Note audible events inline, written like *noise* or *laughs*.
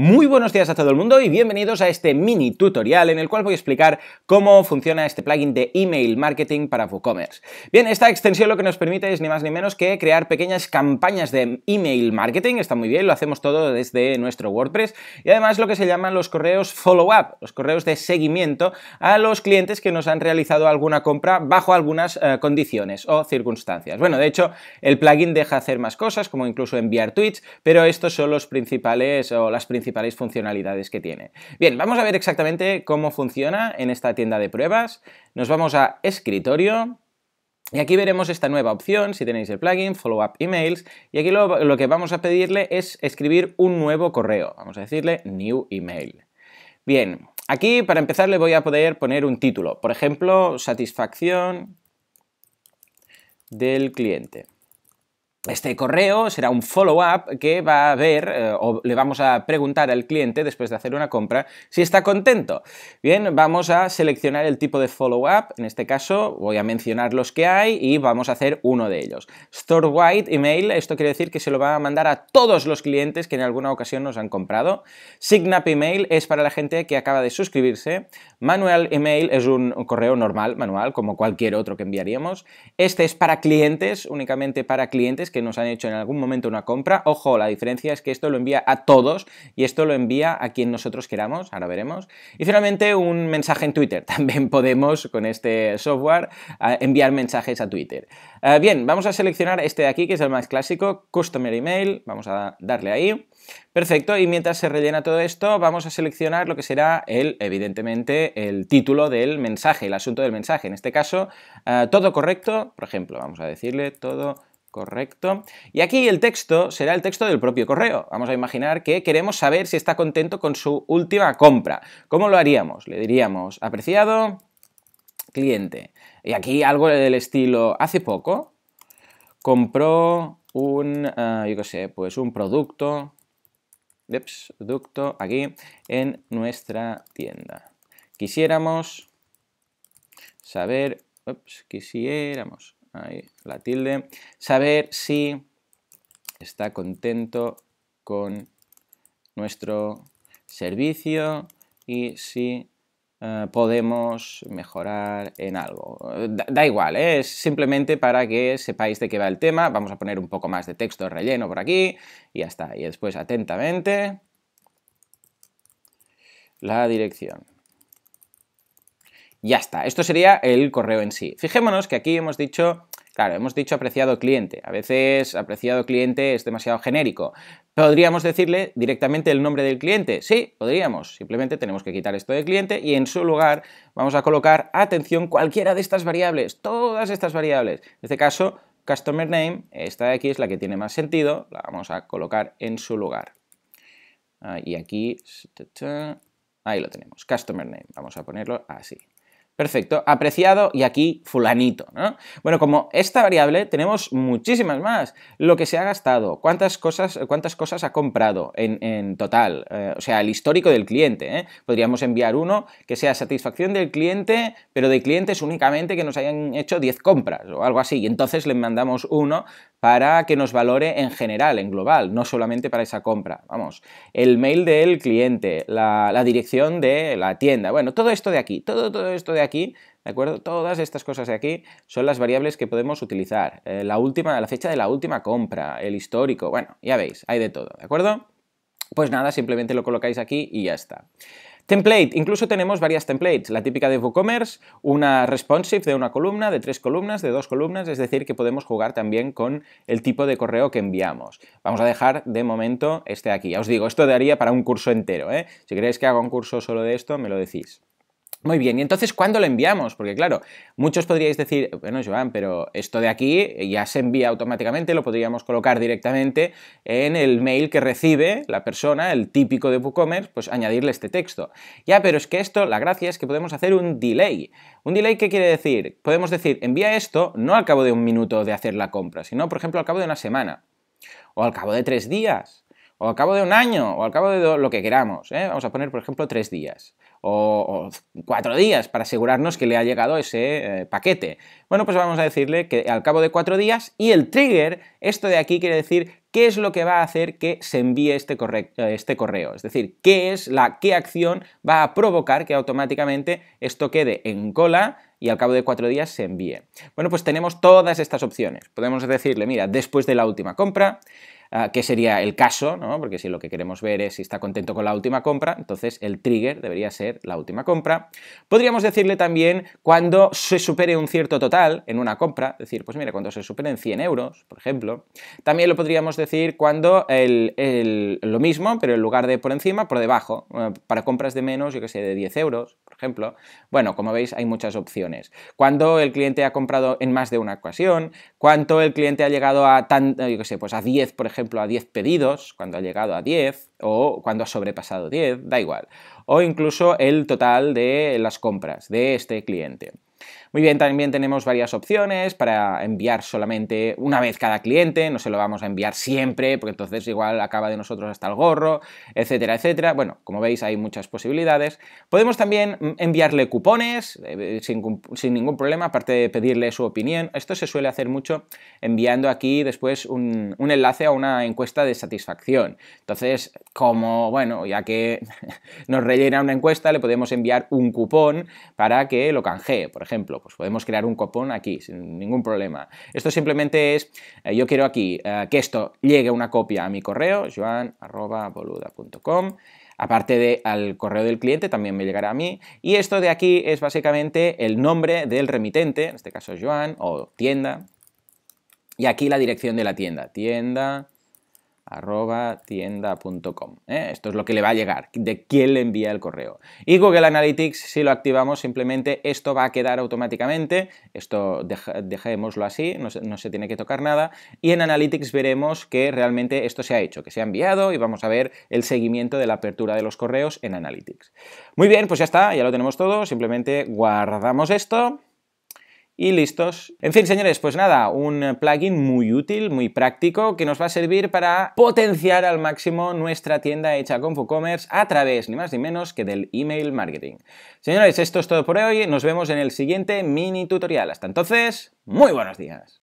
Muy buenos días a todo el mundo y bienvenidos a este mini tutorial en el cual voy a explicar cómo funciona este plugin de email marketing para WooCommerce. Bien, esta extensión lo que nos permite es ni más ni menos que crear pequeñas campañas de email marketing, está muy bien, lo hacemos todo desde nuestro WordPress y además lo que se llaman los correos follow-up, los correos de seguimiento a los clientes que nos han realizado alguna compra bajo algunas eh, condiciones o circunstancias. Bueno, de hecho, el plugin deja hacer más cosas como incluso enviar tweets, pero estos son los principales o las principales funcionalidades que tiene. Bien, vamos a ver exactamente cómo funciona en esta tienda de pruebas. Nos vamos a escritorio. Y aquí veremos esta nueva opción, si tenéis el plugin, Follow Up Emails, y aquí lo, lo que vamos a pedirle es escribir un nuevo correo, vamos a decirle New Email. Bien, aquí para empezar le voy a poder poner un título, por ejemplo, satisfacción del cliente. Este correo será un follow-up que va a ver eh, o le vamos a preguntar al cliente después de hacer una compra si está contento. Bien, vamos a seleccionar el tipo de follow-up. En este caso voy a mencionar los que hay y vamos a hacer uno de ellos. store email, esto quiere decir que se lo va a mandar a todos los clientes que en alguna ocasión nos han comprado. Signup email es para la gente que acaba de suscribirse. Manual email es un correo normal, manual, como cualquier otro que enviaríamos. Este es para clientes, únicamente para clientes que nos han hecho en algún momento una compra. Ojo, la diferencia es que esto lo envía a todos y esto lo envía a quien nosotros queramos, ahora veremos. Y finalmente un mensaje en Twitter. *laughs* También podemos con este software enviar mensajes a Twitter. Eh, bien, vamos a seleccionar este de aquí, que es el más clásico, Customer Email. Vamos a darle ahí. Perfecto, y mientras se rellena todo esto, vamos a seleccionar lo que será el, evidentemente, el título del mensaje, el asunto del mensaje. En este caso, eh, todo correcto, por ejemplo, vamos a decirle todo Correcto. Y aquí el texto será el texto del propio correo. Vamos a imaginar que queremos saber si está contento con su última compra. ¿Cómo lo haríamos? Le diríamos, apreciado cliente. Y aquí algo del estilo, hace poco compró un, ah, sé, pues un producto, producto aquí en nuestra tienda. Quisiéramos saber, quisiéramos ahí, la tilde, saber si está contento con nuestro servicio y si eh, podemos mejorar en algo. Da, igual, ¿eh? es simplemente para que sepáis de qué va el tema. Vamos a poner un poco más de texto relleno por aquí y ya está. Y después atentamente la dirección. Ya está, esto sería el correo en sí. Fijémonos que aquí hemos dicho Claro, hemos dicho apreciado cliente. A veces apreciado cliente es demasiado genérico. ¿Podríamos decirle directamente el nombre del cliente? Sí, podríamos. Simplemente tenemos que quitar esto de cliente y en su lugar vamos a colocar, atención, cualquiera de estas variables, todas estas variables. En este caso, customer name, esta de aquí es la que tiene más sentido, la vamos a colocar en su lugar. Ah, y aquí, ahí lo tenemos, customer name. Vamos a ponerlo así. Perfecto, apreciado y aquí fulanito, Bueno, como esta variable tenemos muchísimas más. Lo que se ha gastado, cuántas cosas, cuántas cosas ha comprado en, total, eh, o sea, el histórico del cliente. ¿eh? Podríamos enviar uno que sea satisfacción del cliente, pero de clientes únicamente que nos hayan hecho 10 compras o algo así. Y entonces le mandamos uno para que nos valore en general, en global, no solamente para esa compra. Vamos, el mail del cliente, la, dirección de la tienda, bueno, todo esto de aquí, todo, todo esto de aquí ¿De acuerdo? Todas estas cosas de aquí son las variables que podemos utilizar. Eh, la última, la fecha de la última compra, el histórico, bueno, ya veis, hay de todo, ¿de acuerdo? Pues nada, simplemente lo colocáis aquí y ya está. Template, incluso tenemos varias templates, la típica de WooCommerce, una responsive de una columna, de tres columnas, de dos columnas, es decir, que podemos jugar también con el tipo de correo que enviamos. Vamos a dejar de momento este aquí. Ya os digo, esto daría para un curso entero. ¿eh? Si queréis que haga un curso solo de esto, me lo decís. Muy bien, y entonces, ¿cuándo lo enviamos? Porque claro, muchos podríais decir, bueno, Joan, pero esto de aquí ya se envía automáticamente, lo podríamos colocar directamente en el mail que recibe la persona, el típico de WooCommerce, pues añadirle este texto. Ya, pero es que esto, la gracia es que podemos hacer un delay. ¿Un delay qué quiere decir? Podemos decir, envía esto no al cabo de un minuto de hacer la compra, sino, por ejemplo, al cabo de una semana o al cabo de tres días o al cabo de un año, o al cabo de lo que queramos. ¿eh? Vamos a poner, por ejemplo, tres días o, cuatro días para asegurarnos que le ha llegado ese eh, paquete. Bueno, pues vamos a decirle que al cabo de cuatro días y el trigger, esto de aquí quiere decir qué es lo que va a hacer que se envíe este, correo, eh, este correo. Es decir, qué es la, qué acción va a provocar que automáticamente esto quede en cola y al cabo de cuatro días se envíe. Bueno, pues tenemos todas estas opciones. Podemos decirle, mira, después de la última compra, Ah, que sería el caso, ¿no? porque si lo que queremos ver es si está contento con la última compra, entonces el trigger debería ser la última compra. Podríamos decirle también cuando se supere un cierto total en una compra, es decir, pues mira, cuando se superen 100 euros, por ejemplo. También lo podríamos decir cuando lo mismo, pero en lugar de por encima, por debajo, eh, para compras de menos, yo que sé, de 10 euros, por ejemplo. Bueno, como veis, hay muchas opciones. Cuando el cliente ha comprado en más de una ocasión, cuánto el cliente ha llegado a, tan, eh, yo que sé, pues a 10, por ejemplo, ejemplo, a 10 pedidos, cuando ha llegado a 10 o cuando ha sobrepasado 10, da igual. O incluso el total de las compras de este cliente. Muy bien, también tenemos varias opciones para enviar solamente una vez cada cliente, no se lo vamos a enviar siempre, porque entonces igual acaba de nosotros hasta el gorro, etcétera, etcétera. Bueno, como veis hay muchas posibilidades. Podemos también enviarle cupones eh, sin, ningún problema, aparte de pedirle su opinión. Esto se suele hacer mucho enviando aquí después un, un enlace a una encuesta de satisfacción. Entonces, como, bueno, ya que *laughs* nos rellena una encuesta, le podemos enviar un cupón para que lo canjee, por ejemplo pues podemos crear un copón aquí, sin ningún problema. Esto simplemente es, eh, yo quiero aquí eh, que esto llegue una copia a mi correo, joan.boluda.com aparte de al correo del cliente, también me llegará a mí. Y esto de aquí es básicamente el nombre del remitente, en este caso Joan, o tienda, y aquí la dirección de la tienda, tienda arroba tienda.com. ¿eh? Esto es lo que le va a llegar, de quién le envía el correo. Y Google Analytics, si lo activamos, simplemente esto va a quedar automáticamente, esto dejémoslo así, no no se, tiene que tocar nada, y en Analytics veremos que realmente esto se ha hecho, que se ha enviado y vamos a ver el seguimiento de la apertura de los correos en Analytics. Muy bien, pues ya está, ya lo tenemos todo, simplemente guardamos esto y listos. En fin, señores, pues nada, un plugin muy útil, muy práctico, que nos va a servir para potenciar al máximo nuestra tienda hecha con WooCommerce a través, ni más ni menos, que del email marketing. Señores, esto es todo por hoy. Nos vemos en el siguiente mini tutorial. Hasta entonces, muy buenos días.